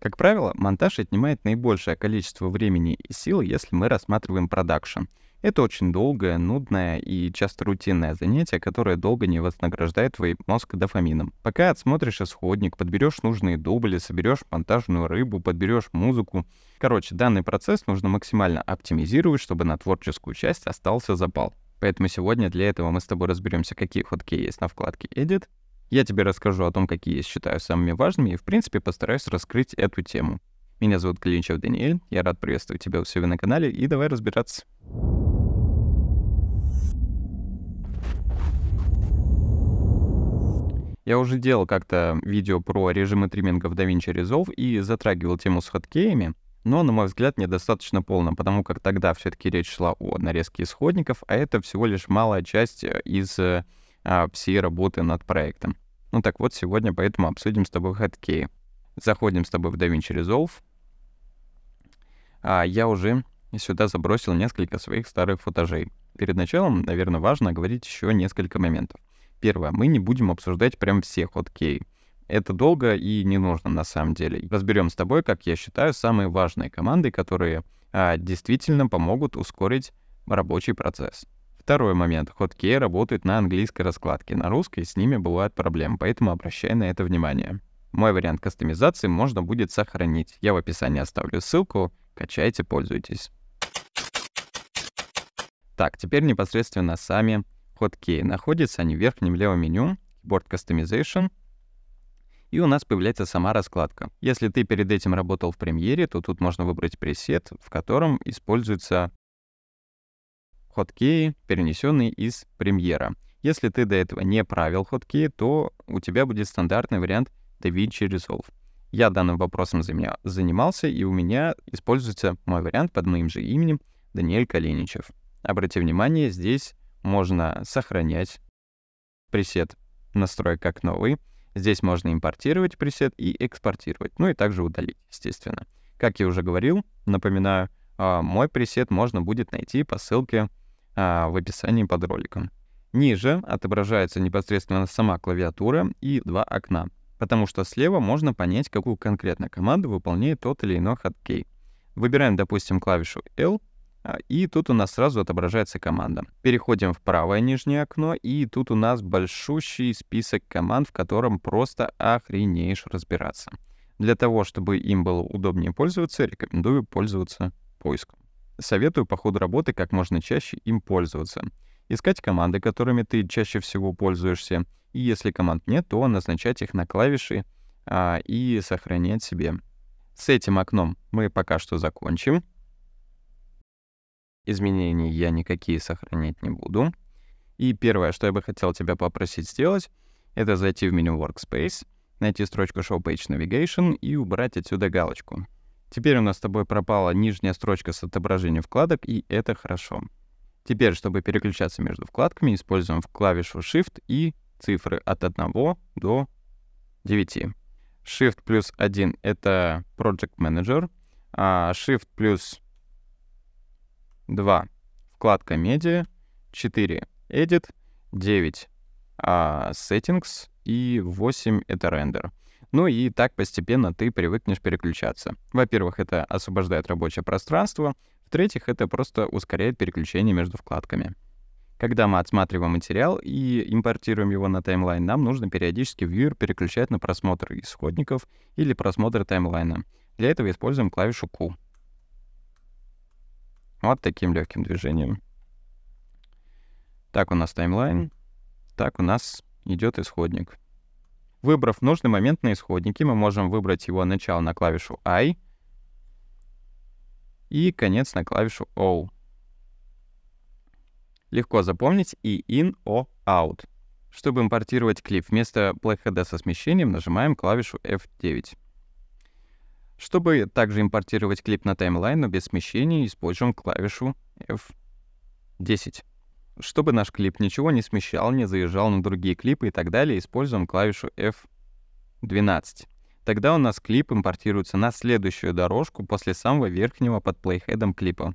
Как правило, монтаж отнимает наибольшее количество времени и сил, если мы рассматриваем продакшн. Это очень долгое, нудное и часто рутинное занятие, которое долго не вознаграждает твой мозг дофамином. Пока отсмотришь исходник, подберешь нужные дубли, соберешь монтажную рыбу, подберешь музыку. Короче, данный процесс нужно максимально оптимизировать, чтобы на творческую часть остался запал. Поэтому сегодня для этого мы с тобой разберемся, какие ходки есть на вкладке Edit, я тебе расскажу о том, какие я считаю самыми важными, и в принципе постараюсь раскрыть эту тему. Меня зовут Клинчев Даниэль, я рад приветствовать тебя у себя на канале, и давай разбираться. Я уже делал как-то видео про режимы триминга в DaVinci Resolve и затрагивал тему с хоткеями, но, на мой взгляд, недостаточно полно, потому как тогда все-таки речь шла о нарезке исходников, а это всего лишь малая часть из э, а, всей работы над проектом. Ну так вот, сегодня поэтому обсудим с тобой хэдкеи. Заходим с тобой в DaVinci Resolve. А, я уже сюда забросил несколько своих старых футажей. Перед началом, наверное, важно говорить еще несколько моментов. Первое, мы не будем обсуждать прям все хоткеи. Это долго и не нужно на самом деле. Разберем с тобой, как я считаю, самые важные команды, которые а, действительно помогут ускорить рабочий процесс. Второй момент. Хоткей работает на английской раскладке. На русской с ними бывают проблемы, поэтому обращай на это внимание. Мой вариант кастомизации можно будет сохранить. Я в описании оставлю ссылку. Качайте, пользуйтесь. Так, теперь непосредственно сами хоткеи. Находятся они в верхнем левом меню, Board Customization, и у нас появляется сама раскладка. Если ты перед этим работал в премьере, то тут можно выбрать пресет, в котором используется хоткеи, перенесенные из премьера. Если ты до этого не правил хоткеи, то у тебя будет стандартный вариант DaVinci Resolve. Я данным вопросом занимался, и у меня используется мой вариант под моим же именем Даниэль Калиничев. Обрати внимание, здесь можно сохранять пресет настрой как новый. Здесь можно импортировать пресет и экспортировать, ну и также удалить, естественно. Как я уже говорил, напоминаю, а, мой пресет можно будет найти по ссылке а, в описании под роликом. Ниже отображается непосредственно сама клавиатура и два окна, потому что слева можно понять, какую конкретно команду выполняет тот или иной хаткей. Выбираем, допустим, клавишу L, а, и тут у нас сразу отображается команда. Переходим в правое нижнее окно, и тут у нас большущий список команд, в котором просто охренеешь разбираться. Для того, чтобы им было удобнее пользоваться, рекомендую пользоваться поиском. Советую по ходу работы как можно чаще им пользоваться. Искать команды, которыми ты чаще всего пользуешься, и если команд нет, то назначать их на клавиши а, и сохранять себе. С этим окном мы пока что закончим. Изменений я никакие сохранять не буду. И первое, что я бы хотел тебя попросить сделать, это зайти в меню Workspace, найти строчку Show Page Navigation и убрать отсюда галочку. Теперь у нас с тобой пропала нижняя строчка с отображением вкладок, и это хорошо. Теперь, чтобы переключаться между вкладками, используем клавишу Shift и цифры от 1 до 9. Shift плюс 1 — это Project Manager, а Shift плюс 2 — вкладка Media, 4 — Edit, 9 а Settings и 8 — это Render. Ну и так постепенно ты привыкнешь переключаться. Во-первых, это освобождает рабочее пространство. В-третьих, это просто ускоряет переключение между вкладками. Когда мы отсматриваем материал и импортируем его на таймлайн, нам нужно периодически вьюер переключать на просмотр исходников или просмотр таймлайна. Для этого используем клавишу Q. Вот таким легким движением. Так у нас таймлайн, так у нас идет исходник. Выбрав нужный момент на исходнике, мы можем выбрать его начало на клавишу I и конец на клавишу O. Легко запомнить и in, o, out. Чтобы импортировать клип, вместо Playhead со смещением нажимаем клавишу F9. Чтобы также импортировать клип на таймлайн, но без смещения, используем клавишу F10 чтобы наш клип ничего не смещал, не заезжал на другие клипы и так далее, используем клавишу F12. Тогда у нас клип импортируется на следующую дорожку после самого верхнего под плейхедом клипа.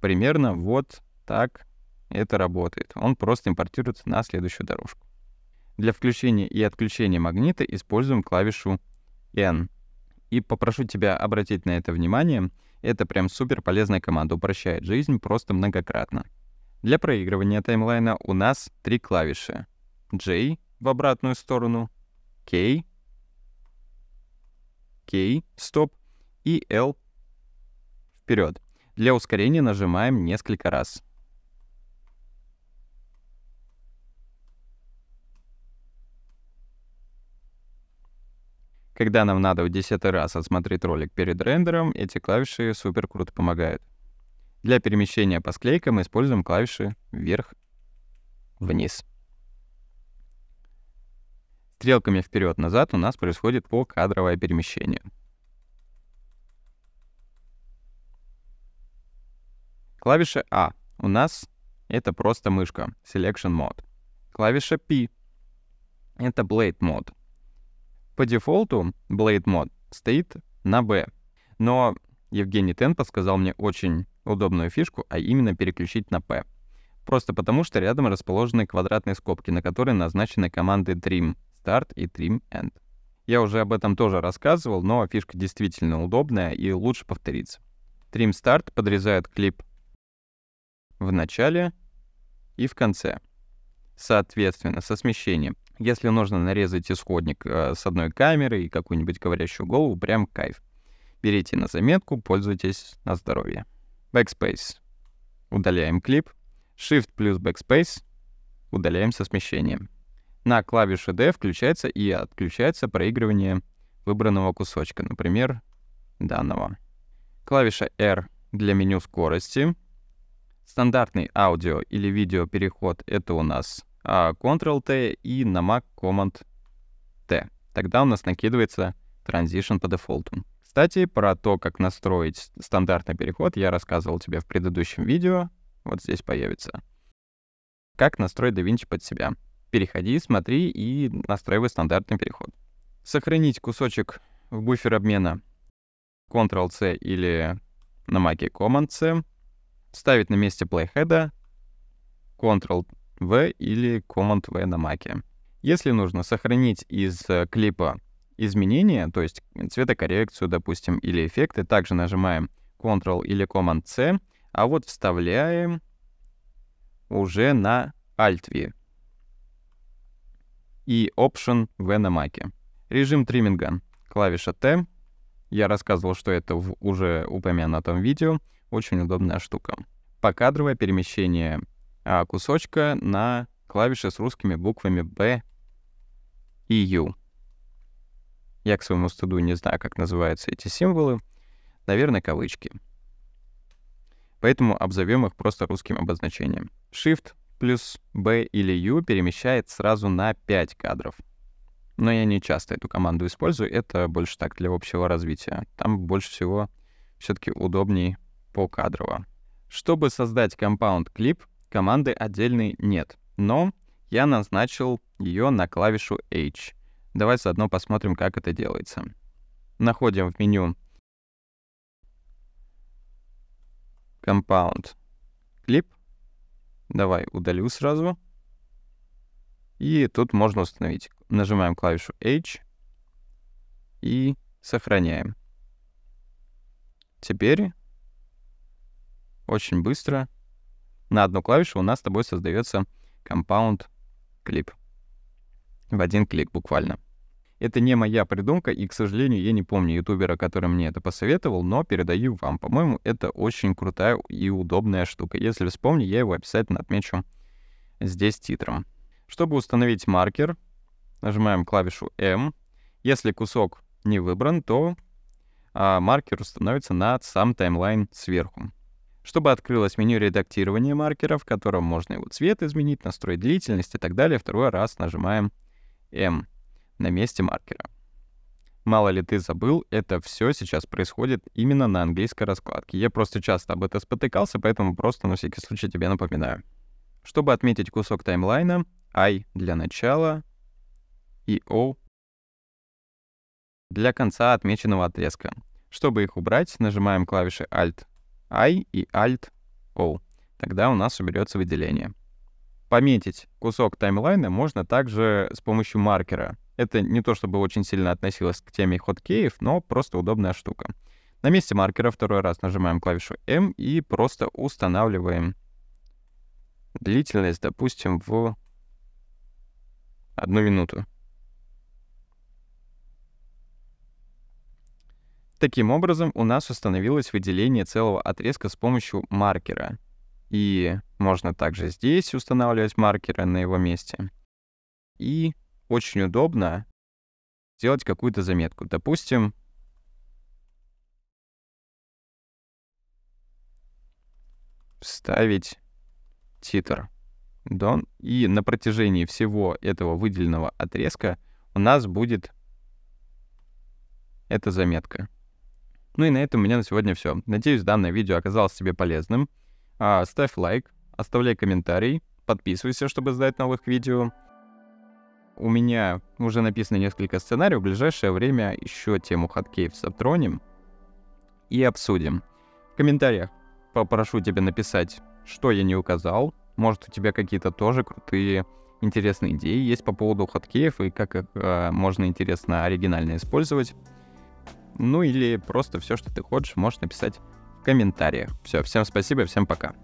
Примерно вот так это работает. Он просто импортируется на следующую дорожку. Для включения и отключения магнита используем клавишу N. И попрошу тебя обратить на это внимание. Это прям супер полезная команда, упрощает жизнь просто многократно. Для проигрывания таймлайна у нас три клавиши. J в обратную сторону, K, K, стоп, и L вперед. Для ускорения нажимаем несколько раз. Когда нам надо в десятый раз отсмотреть ролик перед рендером, эти клавиши супер круто помогают. Для перемещения по склейкам используем клавиши вверх-вниз. Стрелками вперед-назад у нас происходит по кадровое перемещение. Клавиша А у нас это просто мышка, Selection Mode. Клавиша P это Blade Mode. По дефолту Blade Mode стоит на B, но Евгений Тен подсказал мне очень удобную фишку, а именно переключить на P. Просто потому, что рядом расположены квадратные скобки, на которые назначены команды trim start и trim end. Я уже об этом тоже рассказывал, но фишка действительно удобная и лучше повторится. Trim start подрезает клип в начале и в конце. Соответственно, со смещением. Если нужно нарезать исходник э, с одной камеры и какую-нибудь говорящую голову, прям кайф. Берите на заметку, пользуйтесь на здоровье. Backspace. Удаляем клип. Shift плюс Backspace. Удаляем со смещением. На клавише D включается и отключается проигрывание выбранного кусочка, например, данного. Клавиша R для меню скорости. Стандартный аудио или видео переход — это у нас а, Ctrl-T и на Mac Command-T. Тогда у нас накидывается Transition по дефолту. Кстати, про то, как настроить стандартный переход, я рассказывал тебе в предыдущем видео. Вот здесь появится. Как настроить DaVinci под себя. Переходи, смотри и настраивай стандартный переход. Сохранить кусочек в буфер обмена Ctrl-C или на маке Command-C. Ставить на месте playhead Ctrl-V или Command-V на маке. Если нужно сохранить из э, клипа изменения, то есть цветокоррекцию, допустим, или эффекты, также нажимаем Ctrl или Command-C, а вот вставляем уже на Alt-V и Option V на Mac. Режим триминга, Клавиша T. Я рассказывал, что это в уже упомянутом видео. Очень удобная штука. Покадровое перемещение а, кусочка на клавиши с русскими буквами B и U. Я к своему стыду не знаю, как называются эти символы. Наверное, кавычки. Поэтому обзовем их просто русским обозначением. Shift плюс B или U перемещает сразу на 5 кадров. Но я не часто эту команду использую, это больше так для общего развития. Там больше всего все-таки удобней по кадрово. Чтобы создать компаунд клип, команды отдельной нет, но я назначил ее на клавишу H — Давай заодно посмотрим, как это делается. Находим в меню Compound Clip. Давай удалю сразу. И тут можно установить. Нажимаем клавишу H и сохраняем. Теперь очень быстро на одну клавишу у нас с тобой создается Compound Clip. В один клик буквально. Это не моя придумка, и, к сожалению, я не помню ютубера, который мне это посоветовал, но передаю вам. По-моему, это очень крутая и удобная штука. Если вспомню, я его обязательно отмечу здесь титром. Чтобы установить маркер, нажимаем клавишу M. Если кусок не выбран, то а, маркер установится на сам таймлайн сверху. Чтобы открылось меню редактирования маркера, в котором можно его цвет изменить, настроить длительность и так далее, второй раз нажимаем M на месте маркера. Мало ли ты забыл, это все сейчас происходит именно на английской раскладке. Я просто часто об этом спотыкался, поэтому просто на всякий случай тебе напоминаю. Чтобы отметить кусок таймлайна, I для начала и O для конца отмеченного отрезка. Чтобы их убрать, нажимаем клавиши Alt I и Alt O. Тогда у нас уберется выделение. Пометить кусок таймлайна можно также с помощью маркера — это не то чтобы очень сильно относилось к теме хоткеев, но просто удобная штука. На месте маркера второй раз нажимаем клавишу M и просто устанавливаем длительность, допустим, в одну минуту. Таким образом, у нас установилось выделение целого отрезка с помощью маркера. И можно также здесь устанавливать маркеры на его месте. И очень удобно сделать какую-то заметку. Допустим, вставить титр дон. И на протяжении всего этого выделенного отрезка у нас будет эта заметка. Ну и на этом у меня на сегодня все. Надеюсь, данное видео оказалось тебе полезным. А, ставь лайк, оставляй комментарий, подписывайся, чтобы ждать новых видео. У меня уже написано несколько сценариев. В ближайшее время еще тему хаткеев затронем и обсудим. В комментариях попрошу тебя написать, что я не указал. Может, у тебя какие-то тоже крутые, интересные идеи есть по поводу хаткеев и как их э, можно интересно, оригинально использовать. Ну или просто все, что ты хочешь, можешь написать в комментариях. Все, всем спасибо, всем пока.